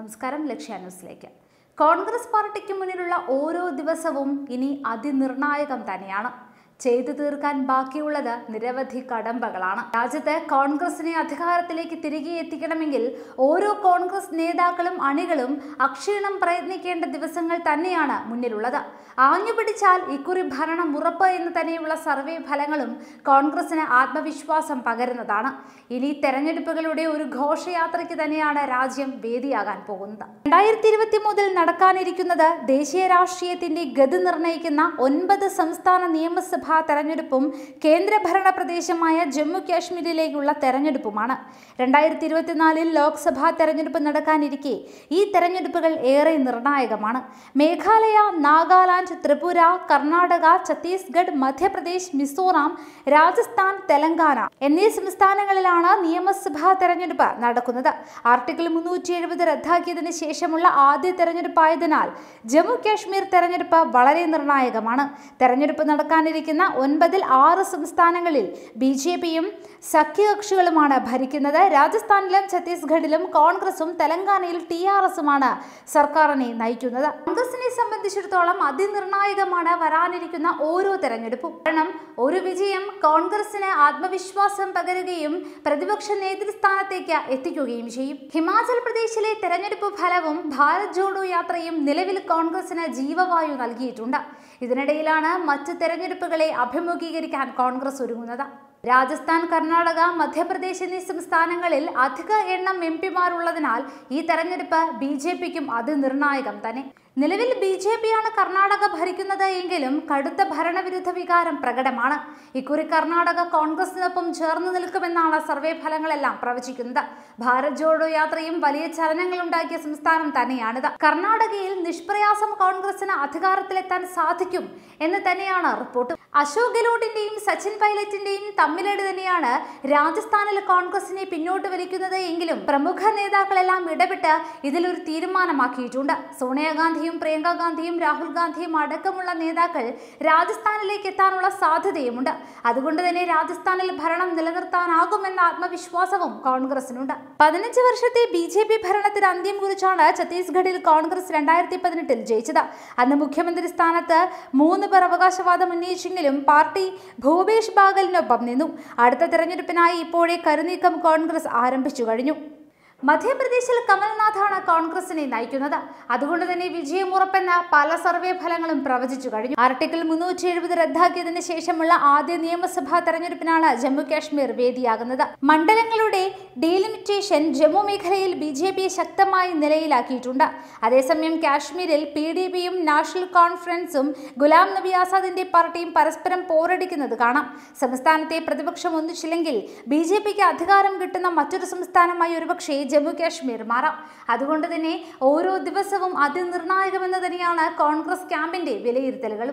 നമസ്കാരം ലക്ഷ്യ ന്യൂസിലേക്ക് കോൺഗ്രസ് പാർട്ടിക്ക് മുന്നിലുള്ള ഓരോ ദിവസവും ഇനി അതിനിർണായകം തന്നെയാണ് ചെയ്തു തീർക്കാൻ ബാക്കിയുള്ളത് നിരവധി കടമ്പകളാണ് രാജ്യത്ത് കോൺഗ്രസിനെ അധികാരത്തിലേക്ക് തിരികെ എത്തിക്കണമെങ്കിൽ ഓരോ കോൺഗ്രസ് നേതാക്കളും അണികളും അക്ഷീണം പ്രയത്നിക്കേണ്ട ദിവസങ്ങൾ തന്നെയാണ് മുന്നിലുള്ളത് ആഞ്ഞു പിടിച്ചാൽ ഇക്കുറി ഭരണം ഉറപ്പ് എന്ന് തന്നെയുള്ള സർവേ ഫലങ്ങളും കോൺഗ്രസിന് ആത്മവിശ്വാസം പകരുന്നതാണ് ഇനി തെരഞ്ഞെടുപ്പുകളുടെ ഒരു ഘോഷയാത്രയ്ക്ക് തന്നെയാണ് രാജ്യം വേദിയാകാൻ പോകുന്നത് രണ്ടായിരത്തി ഇരുപത്തി മുതൽ നടക്കാനിരിക്കുന്നത് ദേശീയ രാഷ്ട്രീയത്തിന്റെ ഗതി നിർണ്ണയിക്കുന്ന ഒൻപത് സംസ്ഥാന നിയമസഭ ലോക്സഭാ തെരഞ്ഞെടുപ്പും കേന്ദ്രഭരണ പ്രദേശമായ ജമ്മു കാശ്മീരിലേക്കുള്ള തെരഞ്ഞെടുപ്പുമാണ് രണ്ടായിരത്തി ഇരുപത്തിനാലിൽ ലോക്സഭാ തെരഞ്ഞെടുപ്പ് നടക്കാനിരിക്കെ ഈ തെരഞ്ഞെടുപ്പുകൾ ഏറെ നിർണായകമാണ് മേഘാലയ നാഗാലാൻഡ് ത്രിപുര കർണാടക ഛത്തീസ്ഗഡ് മധ്യപ്രദേശ് മിസോറാം രാജസ്ഥാൻ തെലങ്കാന എന്നീ സംസ്ഥാനങ്ങളിലാണ് നിയമസഭാ തെരഞ്ഞെടുപ്പ് നടക്കുന്നത് ആർട്ടിക്കിൾ മുന്നൂറ്റി എഴുപത് റദ്ദാക്കിയതിന് ശേഷമുള്ള ആദ്യ തെരഞ്ഞെടുപ്പായതിനാൽ ജമ്മു കാശ്മീർ തെരഞ്ഞെടുപ്പ് വളരെ നിർണായകമാണ് തെരഞ്ഞെടുപ്പ് നടക്കാനിരിക്കുന്ന വരുന്ന ഒൻപതിൽ ആറ് സംസ്ഥാനങ്ങളിൽ ബി ജെ പിയും സഖ്യകക്ഷികളുമാണ് ഭരിക്കുന്നത് രാജസ്ഥാനിലും ഛത്തീസ്ഗഡിലും കോൺഗ്രസും തെലങ്കാനയിൽ ടി ആർ എസുമാണ് സർക്കാരിനെ നയിക്കുന്നത് കോൺഗ്രസിനെ സംബന്ധിച്ചിടത്തോളം അതിനിർണായകമാണ് വരാനിരിക്കുന്ന ഓരോ തെരഞ്ഞെടുപ്പും കാരണം ഒരു വിജയം കോൺഗ്രസിന് ആത്മവിശ്വാസം പകരുകയും പ്രതിപക്ഷ നേതൃസ്ഥാനത്തേക്ക് എത്തിക്കുകയും ചെയ്യും ഹിമാചൽ പ്രദേശിലെ തെരഞ്ഞെടുപ്പ് ഫലവും ഭാരത് ജോഡോ യാത്രയും നിലവിൽ കോൺഗ്രസിന് ജീവവായു നൽകിയിട്ടുണ്ട് ഇതിനിടയിലാണ് മറ്റ് തെരഞ്ഞെടുപ്പുകൾ പ്രശ്നങ്ങളെ അഭിമുഖീകരിക്കാൻ കോൺഗ്രസ് ഒരുങ്ങുന്നത് രാജസ്ഥാൻ കർണാടക മധ്യപ്രദേശ് എന്നീ സംസ്ഥാനങ്ങളിൽ അധിക എണ്ണം എം പിമാരുള്ളതിനാൽ ഈ തെരഞ്ഞെടുപ്പ് ബി ജെ പിക്കും നിർണായകം തന്നെ നിലവിൽ ബി ജെ പിയാണ് കർണാടക ഭരിക്കുന്നത് എങ്കിലും കടുത്ത ഭരണവിരുദ്ധ വികാരം പ്രകടമാണ് ഇക്കുറി കർണാടക കോൺഗ്രസിനൊപ്പം ചേർന്ന് നിൽക്കുമെന്നാണ് സർവേ ഫലങ്ങളെല്ലാം പ്രവചിക്കുന്നത് ഭാരത് ജോഡോ യാത്രയും വലിയ ചലനങ്ങൾ ഉണ്ടാക്കിയ സംസ്ഥാനം തന്നെയാണിത് കർണാടകയിൽ നിഷ്പ്രയാസം കോൺഗ്രസിന് അധികാരത്തിലെത്താൻ സാധിക്കും എന്ന് തന്നെയാണ് റിപ്പോർട്ട് അശോക് ഗെലോട്ടിന്റെയും സച്ചിൻ പൈലറ്റിന്റെയും തമ്മിലേട് തന്നെയാണ് രാജസ്ഥാനിൽ കോൺഗ്രസിനെ പിന്നോട്ട് വലിക്കുന്നത് എങ്കിലും പ്രമുഖ നേതാക്കളെല്ലാം ഇടപെട്ട് ഇതിലൊരു തീരുമാനമാക്കിയിട്ടുണ്ട് സോണിയാഗാന്ധി മോദിയും പ്രിയങ്ക ഗാന്ധിയും രാഹുൽ ഗാന്ധിയും അടക്കമുള്ള നേതാക്കൾ രാജസ്ഥാനിലേക്ക് എത്താനുള്ള സാധ്യതയുമുണ്ട് അതുകൊണ്ട് തന്നെ രാജസ്ഥാനിൽ ഭരണം നിലനിർത്താനാകുമെന്ന ആത്മവിശ്വാസവും കോൺഗ്രസിനുണ്ട് പതിനഞ്ച് വർഷത്തെ ബി ജെ പി ഭരണത്തിന് അന്ത്യം കുറിച്ചാണ് ഛത്തീസ്ഗഡിൽ കോൺഗ്രസ് രണ്ടായിരത്തി പതിനെട്ടിൽ ജയിച്ചത് അന്ന് മുഖ്യമന്ത്രി സ്ഥാനത്ത് മൂന്ന് പേർ അവകാശവാദം ഉന്നയിച്ചെങ്കിലും പാർട്ടി ഭൂപേഷ് ബാഗലിനൊപ്പം നിന്നു അടുത്ത തെരഞ്ഞെടുപ്പിനായി ഇപ്പോഴേ കരുനീക്കം കോൺഗ്രസ് ആരംഭിച്ചു കഴിഞ്ഞു മധ്യപ്രദേശിൽ കമൽനാഥാണ് കോൺഗ്രസിനെ നയിക്കുന്നത് അതുകൊണ്ട് തന്നെ വിജയം ഉറപ്പെന്ന പല സർവേ ഫലങ്ങളും പ്രവചിച്ചു കഴിഞ്ഞു ആർട്ടിക്കിൾ മുന്നൂറ്റി എഴുപത് റദ്ദാക്കിയതിന് ശേഷമുള്ള ആദ്യ നിയമസഭാ തെരഞ്ഞെടുപ്പിനാണ് ജമ്മു കാശ്മീർ വേദിയാകുന്നത് മണ്ഡലങ്ങളുടെ ഡീലിമിറ്റേഷൻ ജമ്മു മേഖലയിൽ ബി ജെ പി ശക്തമായ നിലയിലാക്കിയിട്ടുണ്ട് അതേസമയം കാശ്മീരിൽ പി ഡി പിയും നാഷണൽ കോൺഫറൻസും ഗുലാം നബി ആസാദിന്റെ പാർട്ടിയും പരസ്പരം പോരടിക്കുന്നത് കാണാം സംസ്ഥാനത്തെ പ്രതിപക്ഷം ഒന്നിച്ചില്ലെങ്കിൽ ബി ജെ പിക്ക് അധികാരം കിട്ടുന്ന മറ്റൊരു സംസ്ഥാനമായി ഒരുപക്ഷേ ജമ്മു കാശ്മീർ മാറാം അതുകൊണ്ട് തന്നെ ഓരോ ദിവസവും അതിനിർണായകമെന്ന് തന്നെയാണ് കോൺഗ്രസ് ക്യാമ്പിൻ്റെ വിലയിരുത്തലുകൾ